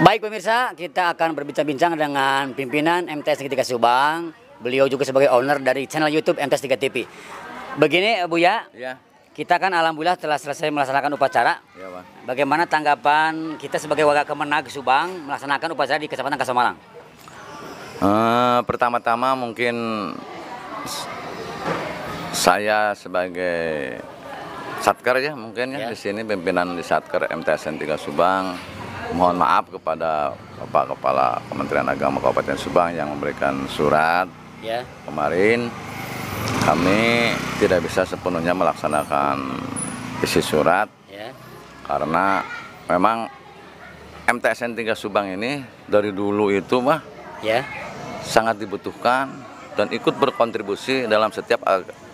Baik pemirsa, kita akan berbincang-bincang dengan pimpinan MTS 3 Subang. Beliau juga sebagai owner dari channel YouTube MTS 3 TV. Begini Bu ya. ya. kita kan alhamdulillah telah selesai melaksanakan upacara. Ya, Bang. Bagaimana tanggapan kita sebagai warga Kemenag Subang melaksanakan upacara di Kecamatan Kasamalang? Uh, eh, Pertama-tama mungkin saya sebagai satker ya mungkin ya, ya. di sini pimpinan di satker MTS 3 Subang mohon maaf kepada Bapak Kepala Kementerian Agama Kabupaten Subang yang memberikan surat ya. kemarin kami tidak bisa sepenuhnya melaksanakan isi surat ya. karena memang MTSN Tiga Subang ini dari dulu itu mah ya sangat dibutuhkan dan ikut berkontribusi dalam setiap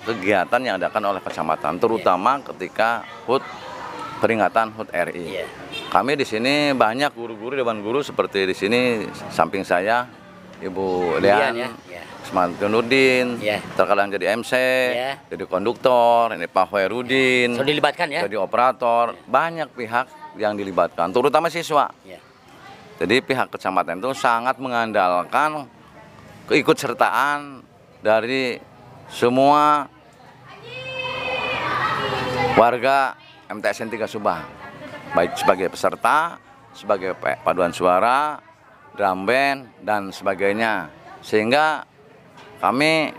kegiatan yang diadakan oleh kecamatan terutama ya. ketika HUT peringatan HUT RI. Yeah. Kami di sini banyak guru-guru dewan guru seperti di sini samping saya Ibu Lian, ya. ya. Nurdin, yeah. terkadang jadi MC, yeah. jadi konduktor, ini Pak Hoerudin, iya. so, dilibatkan ya. jadi operator, yeah. banyak pihak yang dilibatkan, terutama siswa. Yeah. Jadi pihak kecamatan itu sangat mengandalkan keikutsertaan dari semua warga MTSN 3 Subang baik sebagai peserta, sebagai paduan suara, drum band dan sebagainya. Sehingga kami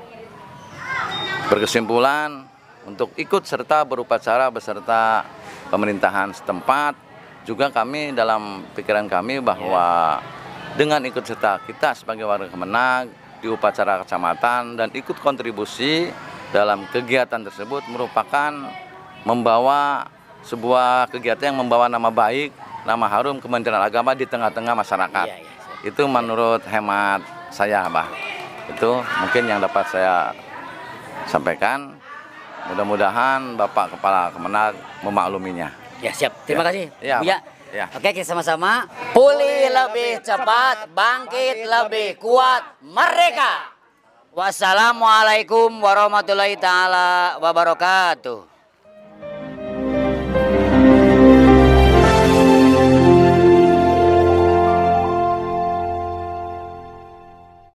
berkesimpulan untuk ikut serta berupacara beserta pemerintahan setempat. Juga kami dalam pikiran kami bahwa dengan ikut serta kita sebagai warga kemenang di upacara kecamatan dan ikut kontribusi dalam kegiatan tersebut merupakan membawa sebuah kegiatan yang membawa nama baik, nama harum Kementerian Agama di tengah-tengah masyarakat. Iya, iya, Itu menurut hemat saya, Abah. Itu mungkin yang dapat saya sampaikan. Mudah-mudahan Bapak Kepala Kemenag memakluminya. Ya, siap. Terima ya. kasih. Ya, Buya. Ya. Oke, kita sama-sama. Pulih lebih cepat, bangkit lebih kuat, mereka Wassalamualaikum warahmatullahi taala wabarakatuh.